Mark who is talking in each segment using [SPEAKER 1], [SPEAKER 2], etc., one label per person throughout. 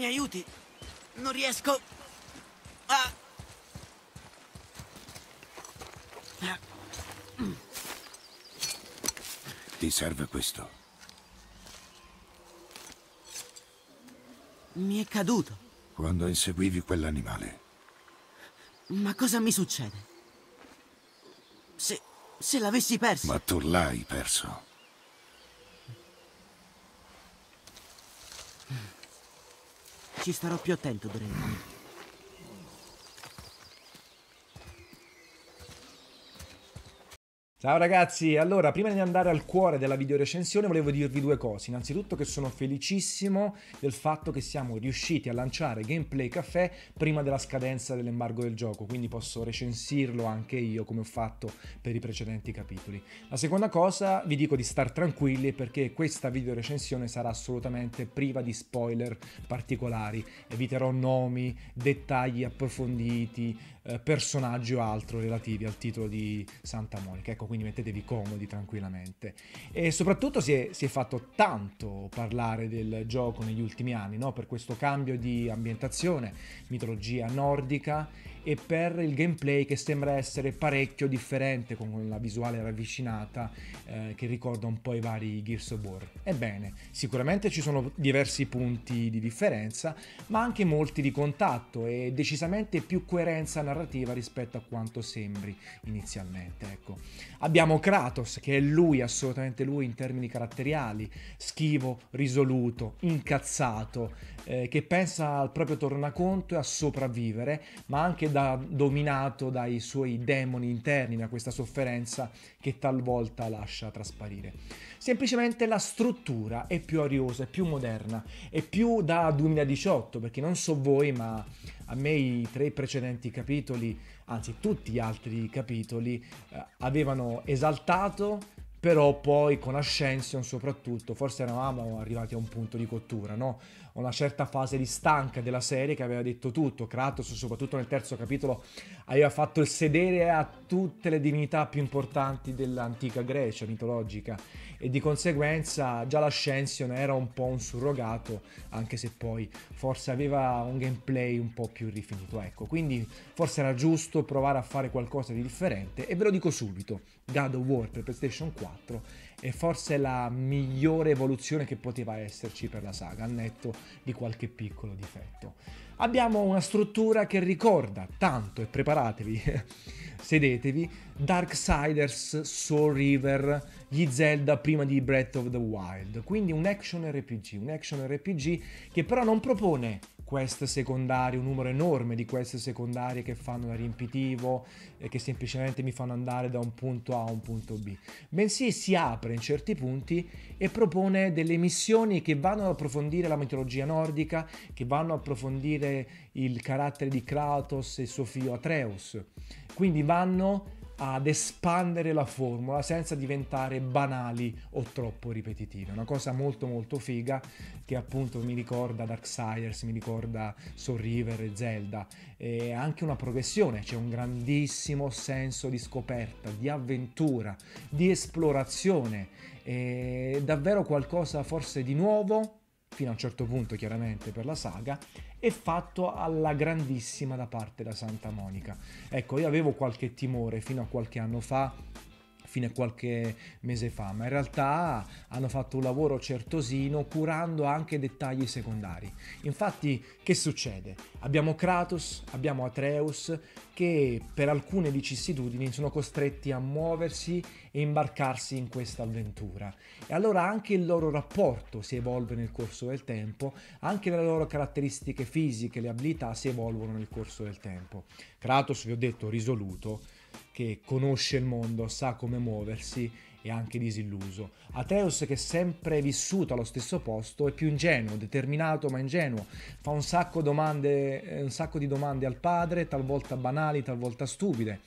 [SPEAKER 1] mi aiuti. Non riesco a... Ti serve questo? Mi è caduto. Quando inseguivi quell'animale. Ma cosa mi succede? Se... se l'avessi perso... Ma tu l'hai perso. Ci starò più attento, Drake. Ciao ragazzi, allora prima di andare al cuore della videorecensione volevo dirvi due cose. Innanzitutto che sono felicissimo del fatto che siamo riusciti a lanciare Gameplay Café prima della scadenza dell'embargo del gioco, quindi posso recensirlo anche io come ho fatto per i precedenti capitoli. La seconda cosa vi dico di star tranquilli perché questa videorecensione sarà assolutamente priva di spoiler particolari. Eviterò nomi, dettagli approfonditi, eh, personaggi o altro relativi al titolo di Santa Monica. Ecco, quindi mettetevi comodi tranquillamente. E soprattutto si è, si è fatto tanto parlare del gioco negli ultimi anni, no? per questo cambio di ambientazione, mitologia nordica e per il gameplay che sembra essere parecchio differente con la visuale ravvicinata eh, che ricorda un po' i vari Gears of War. Ebbene, sicuramente ci sono diversi punti di differenza, ma anche molti di contatto e decisamente più coerenza narrativa rispetto a quanto sembri inizialmente. Ecco. Abbiamo Kratos, che è lui, assolutamente lui in termini caratteriali, schivo, risoluto, incazzato, eh, che pensa al proprio tornaconto e a sopravvivere, ma anche da, dominato dai suoi demoni interni, da questa sofferenza che talvolta lascia trasparire. Semplicemente la struttura è più ariosa, è più moderna, è più da 2018, perché non so voi, ma a me i tre precedenti capitoli, anzi tutti gli altri capitoli, eh, avevano esaltato però poi con Ascension soprattutto, forse eravamo arrivati a un punto di cottura, no? una certa fase di stanca della serie che aveva detto tutto. Kratos, soprattutto nel terzo capitolo, aveva fatto il sedere a tutte le divinità più importanti dell'antica Grecia mitologica e di conseguenza già l'Ascension era un po' un surrogato, anche se poi forse aveva un gameplay un po' più rifinito. Ecco, quindi forse era giusto provare a fare qualcosa di differente e ve lo dico subito, God of War per PlayStation 4 è forse la migliore evoluzione che poteva esserci per la saga, al netto di qualche piccolo difetto abbiamo una struttura che ricorda tanto, e preparatevi, sedetevi, Darksiders, Soul River, gli Zelda prima di Breath of the Wild, quindi un action RPG, un action RPG che però non propone quest secondarie, un numero enorme di quest secondarie che fanno da riempitivo e che semplicemente mi fanno andare da un punto A a un punto B, bensì si apre in certi punti e propone delle missioni che vanno ad approfondire la mitologia nordica, che vanno ad approfondire il carattere di Kratos e suo figlio Atreus. Quindi vanno ad espandere la formula senza diventare banali o troppo ripetitive. Una cosa molto molto figa che appunto mi ricorda Darksiders, mi ricorda Soul River e Zelda. È anche una progressione, c'è cioè un grandissimo senso di scoperta, di avventura, di esplorazione. È davvero qualcosa forse di nuovo fino a un certo punto chiaramente per la saga, è fatto alla grandissima da parte da Santa Monica. Ecco, io avevo qualche timore fino a qualche anno fa fino a qualche mese fa, ma in realtà hanno fatto un lavoro certosino curando anche dettagli secondari. Infatti che succede? Abbiamo Kratos, abbiamo Atreus che per alcune vicissitudini sono costretti a muoversi e imbarcarsi in questa avventura. E allora anche il loro rapporto si evolve nel corso del tempo, anche le loro caratteristiche fisiche, le abilità si evolvono nel corso del tempo. Kratos, vi ho detto, risoluto, che conosce il mondo, sa come muoversi e anche disilluso. Atreus che è sempre vissuto allo stesso posto è più ingenuo, determinato ma ingenuo, fa un sacco, domande, eh, un sacco di domande al padre, talvolta banali, talvolta stupide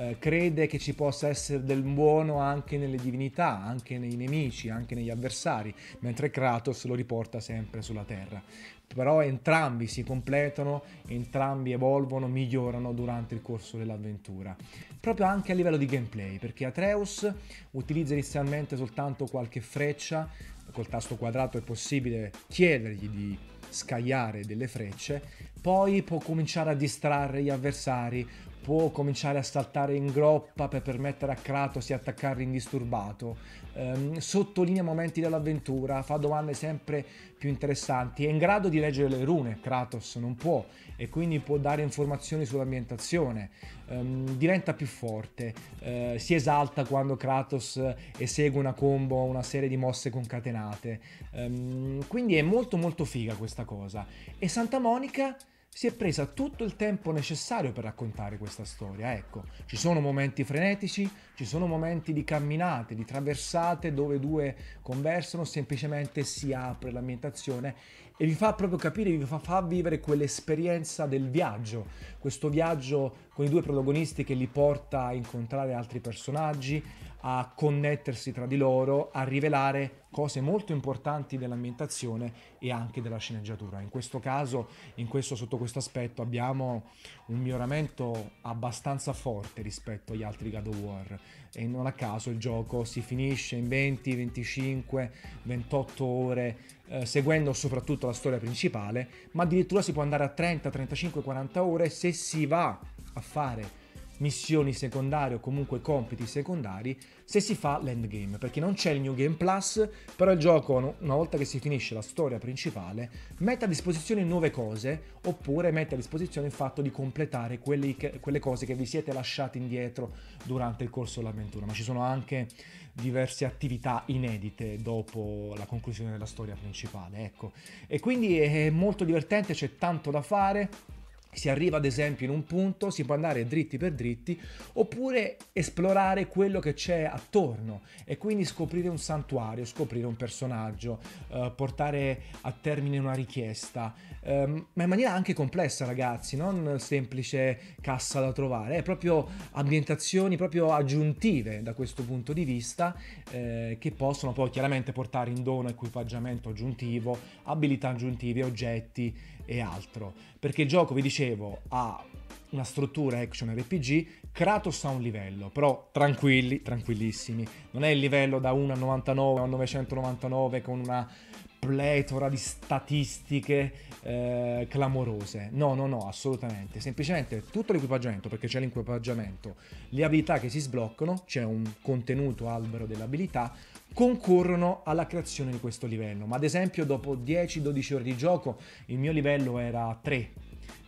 [SPEAKER 1] eh, crede che ci possa essere del buono anche nelle divinità, anche nei nemici, anche negli avversari, mentre Kratos lo riporta sempre sulla terra. Però entrambi si completano, entrambi evolvono, migliorano durante il corso dell'avventura. Proprio anche a livello di gameplay, perché Atreus utilizza inizialmente soltanto qualche freccia, col tasto quadrato è possibile chiedergli di scagliare delle frecce, poi può cominciare a distrarre gli avversari, può cominciare a saltare in groppa per permettere a Kratos di attaccare indisturbato. Ehm, sottolinea momenti dell'avventura, fa domande sempre più interessanti. È in grado di leggere le rune, Kratos non può, e quindi può dare informazioni sull'ambientazione. Ehm, diventa più forte, eh, si esalta quando Kratos eh, esegue una combo o una serie di mosse concatenate. Ehm, quindi è molto molto figa questa cosa. E Santa Monica si è presa tutto il tempo necessario per raccontare questa storia. Ecco, ci sono momenti frenetici, ci sono momenti di camminate, di traversate dove due conversano, semplicemente si apre l'ambientazione e vi fa proprio capire, vi fa, fa vivere quell'esperienza del viaggio, questo viaggio con i due protagonisti che li porta a incontrare altri personaggi, a connettersi tra di loro, a rivelare cose molto importanti dell'ambientazione e anche della sceneggiatura. In questo caso, in questo, sotto questo aspetto, abbiamo un miglioramento abbastanza forte rispetto agli altri God of War e non a caso il gioco si finisce in 20, 25, 28 ore, eh, seguendo soprattutto la storia principale, ma addirittura si può andare a 30, 35, 40 ore se si va a fare missioni secondarie o comunque compiti secondari se si fa l'endgame, perché non c'è il New Game Plus, però il gioco una volta che si finisce la storia principale mette a disposizione nuove cose oppure mette a disposizione il fatto di completare quelle, quelle cose che vi siete lasciati indietro durante il corso dell'avventura, ma ci sono anche diverse attività inedite dopo la conclusione della storia principale, ecco. E quindi è molto divertente, c'è tanto da fare si arriva ad esempio in un punto, si può andare dritti per dritti, oppure esplorare quello che c'è attorno e quindi scoprire un santuario, scoprire un personaggio, eh, portare a termine una richiesta, ehm, ma in maniera anche complessa ragazzi, non semplice cassa da trovare, è proprio ambientazioni proprio aggiuntive da questo punto di vista eh, che possono poi chiaramente portare in dono equipaggiamento aggiuntivo, abilità aggiuntive, oggetti, e altro. Perché il gioco, vi dicevo, ha una struttura action RPG, Kratos ha un livello, però tranquilli, tranquillissimi. Non è il livello da 1 a 99 a 999 con una pletora di statistiche eh, clamorose. No, no, no, assolutamente. Semplicemente tutto l'equipaggiamento, perché c'è l'equipaggiamento, le abilità che si sbloccano, c'è un contenuto albero dell'abilità, concorrono alla creazione di questo livello. Ma ad esempio dopo 10-12 ore di gioco il mio livello era 3.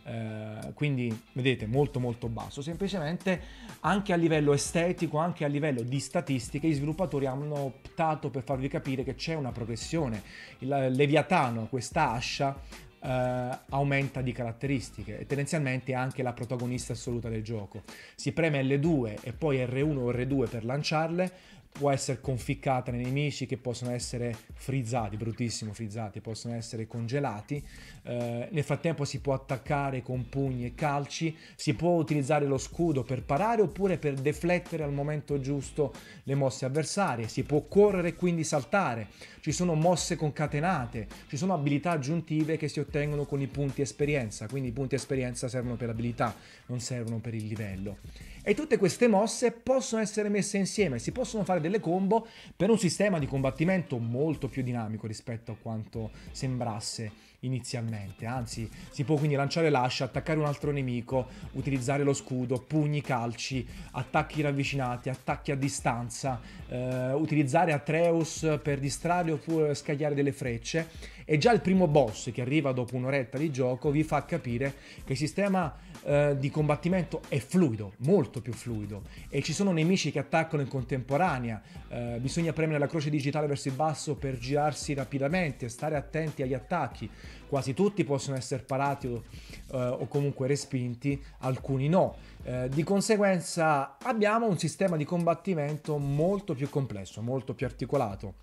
[SPEAKER 1] Eh, quindi vedete molto molto basso semplicemente anche a livello estetico anche a livello di statistiche i sviluppatori hanno optato per farvi capire che c'è una progressione il leviatano questa ascia Uh, aumenta di caratteristiche e tendenzialmente è anche la protagonista assoluta del gioco. Si preme L2 e poi R1 o R2 per lanciarle, può essere conficcata nei nemici che possono essere frizzati, bruttissimo frizzati, possono essere congelati. Eh, nel frattempo si può attaccare con pugni e calci, si può utilizzare lo scudo per parare oppure per deflettere al momento giusto le mosse avversarie, si può correre e quindi saltare, ci sono mosse concatenate, ci sono abilità aggiuntive che si ottengono con i punti esperienza, quindi i punti esperienza servono per abilità, non servono per il livello. E tutte queste mosse possono essere messe insieme, si possono fare delle combo per un sistema di combattimento molto più dinamico rispetto a quanto sembrasse inizialmente. Anzi, si può quindi lanciare l'ascia, attaccare un altro nemico, utilizzare lo scudo, pugni, calci, attacchi ravvicinati, attacchi a distanza, eh, utilizzare Atreus per distrarre oppure scagliare delle frecce e già il primo boss che arriva dopo un'oretta di gioco vi fa capire che il sistema eh, di combattimento è fluido, molto più fluido. E ci sono nemici che attaccano in contemporanea, eh, bisogna premere la croce digitale verso il basso per girarsi rapidamente, stare attenti agli attacchi. Quasi tutti possono essere parati o, eh, o comunque respinti, alcuni no. Eh, di conseguenza abbiamo un sistema di combattimento molto più complesso, molto più articolato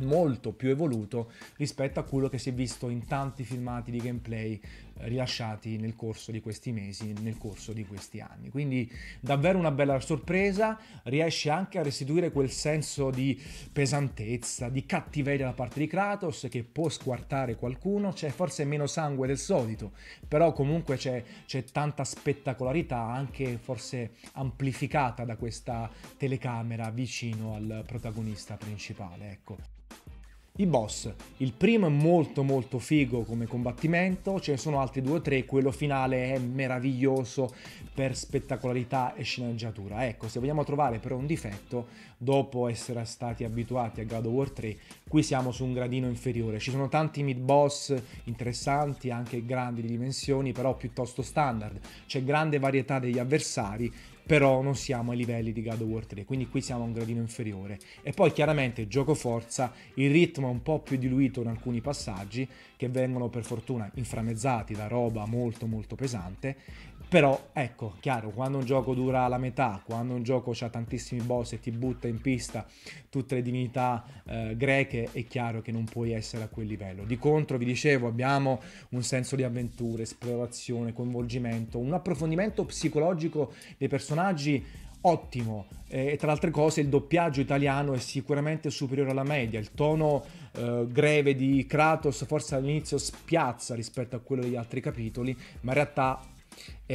[SPEAKER 1] molto più evoluto rispetto a quello che si è visto in tanti filmati di gameplay eh, rilasciati nel corso di questi mesi, nel corso di questi anni. Quindi davvero una bella sorpresa, riesce anche a restituire quel senso di pesantezza, di cattiveria da parte di Kratos che può squartare qualcuno, c'è forse meno sangue del solito, però comunque c'è, c'è tanta spettacolarità anche forse amplificata da questa telecamera vicino al protagonista principale. Ecco. I boss, il primo è molto molto figo come combattimento, ce ne sono altri due o tre, quello finale è meraviglioso per spettacolarità e sceneggiatura. Ecco, se vogliamo trovare però un difetto, dopo essere stati abituati a God of War 3, qui siamo su un gradino inferiore. Ci sono tanti mid boss interessanti, anche grandi di dimensioni, però piuttosto standard. C'è grande varietà degli avversari però non siamo ai livelli di God of War 3, quindi qui siamo a un gradino inferiore. E poi chiaramente gioco forza, il ritmo è un po' più diluito in alcuni passaggi che vengono per fortuna inframezzati da roba molto molto pesante però ecco, chiaro, quando un gioco dura la metà, quando un gioco ha tantissimi boss e ti butta in pista tutte le divinità eh, greche, è chiaro che non puoi essere a quel livello. Di contro, vi dicevo, abbiamo un senso di avventura, esplorazione, coinvolgimento, un approfondimento psicologico dei personaggi ottimo eh, e tra le altre cose il doppiaggio italiano è sicuramente superiore alla media il tono eh, greve di Kratos forse all'inizio spiazza rispetto a quello degli altri capitoli ma in realtà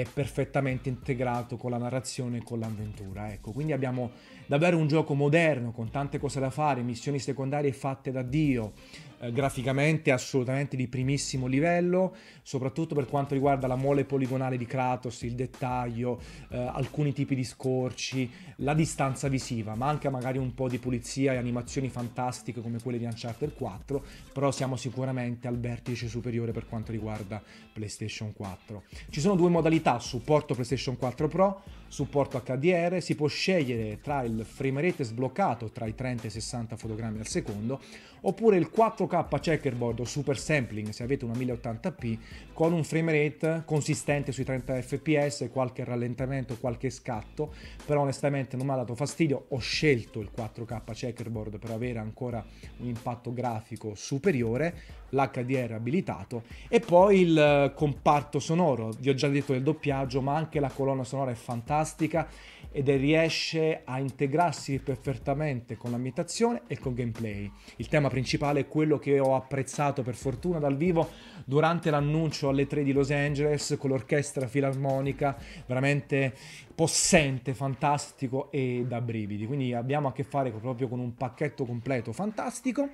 [SPEAKER 1] è perfettamente integrato con la narrazione e con l'avventura. Ecco, quindi abbiamo davvero un gioco moderno con tante cose da fare, missioni secondarie fatte da Dio, eh, graficamente assolutamente di primissimo livello, soprattutto per quanto riguarda la mole poligonale di Kratos, il dettaglio, eh, alcuni tipi di scorci, la distanza visiva, manca magari un po' di pulizia e animazioni fantastiche come quelle di Uncharted 4, però siamo sicuramente al vertice superiore per quanto riguarda PlayStation 4. Ci sono due modalità modalità supporto PlayStation 4 Pro, supporto HDR, si può scegliere tra il frame rate sbloccato tra i 30 e i 60 fotogrammi al secondo, oppure il 4K checkerboard o super sampling se avete una 1080p con un frame rate consistente sui 30 fps, qualche rallentamento, qualche scatto, però onestamente non mi ha dato fastidio, ho scelto il 4K checkerboard per avere ancora un impatto grafico superiore, l'HDR abilitato e poi il comparto sonoro, vi ho già detto del doppio doppiaggio, ma anche la colonna sonora è fantastica ed è riesce a integrarsi perfettamente con l'ambientazione e col gameplay. Il tema principale è quello che ho apprezzato per fortuna dal vivo durante l'annuncio alle 3 di Los Angeles con l'orchestra filarmonica, veramente possente, fantastico e da brividi. Quindi abbiamo a che fare proprio con un pacchetto completo fantastico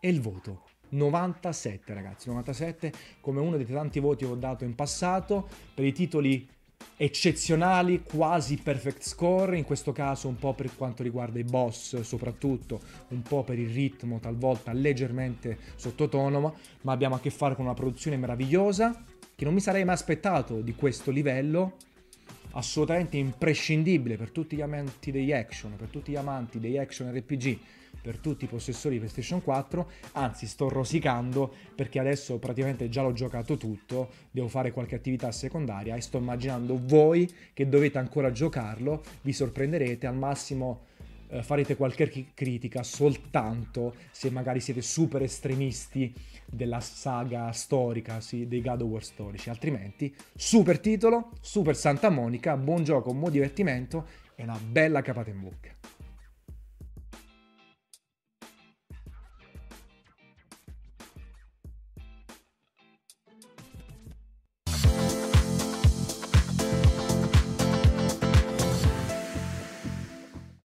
[SPEAKER 1] e il voto 97 ragazzi, 97 come uno dei tanti voti che ho dato in passato per i titoli eccezionali, quasi perfect score, in questo caso un po' per quanto riguarda i boss soprattutto, un po' per il ritmo talvolta leggermente sottotono, ma abbiamo a che fare con una produzione meravigliosa che non mi sarei mai aspettato di questo livello, assolutamente imprescindibile per tutti gli amanti degli action, per tutti gli amanti degli action RPG, per tutti i possessori di PlayStation 4, anzi sto rosicando perché adesso praticamente già l'ho giocato tutto, devo fare qualche attività secondaria e sto immaginando voi che dovete ancora giocarlo, vi sorprenderete al massimo eh, farete qualche critica soltanto se magari siete super estremisti della saga storica sì, dei God of War storici altrimenti super titolo super Santa Monica buon gioco buon divertimento e una bella capata in bocca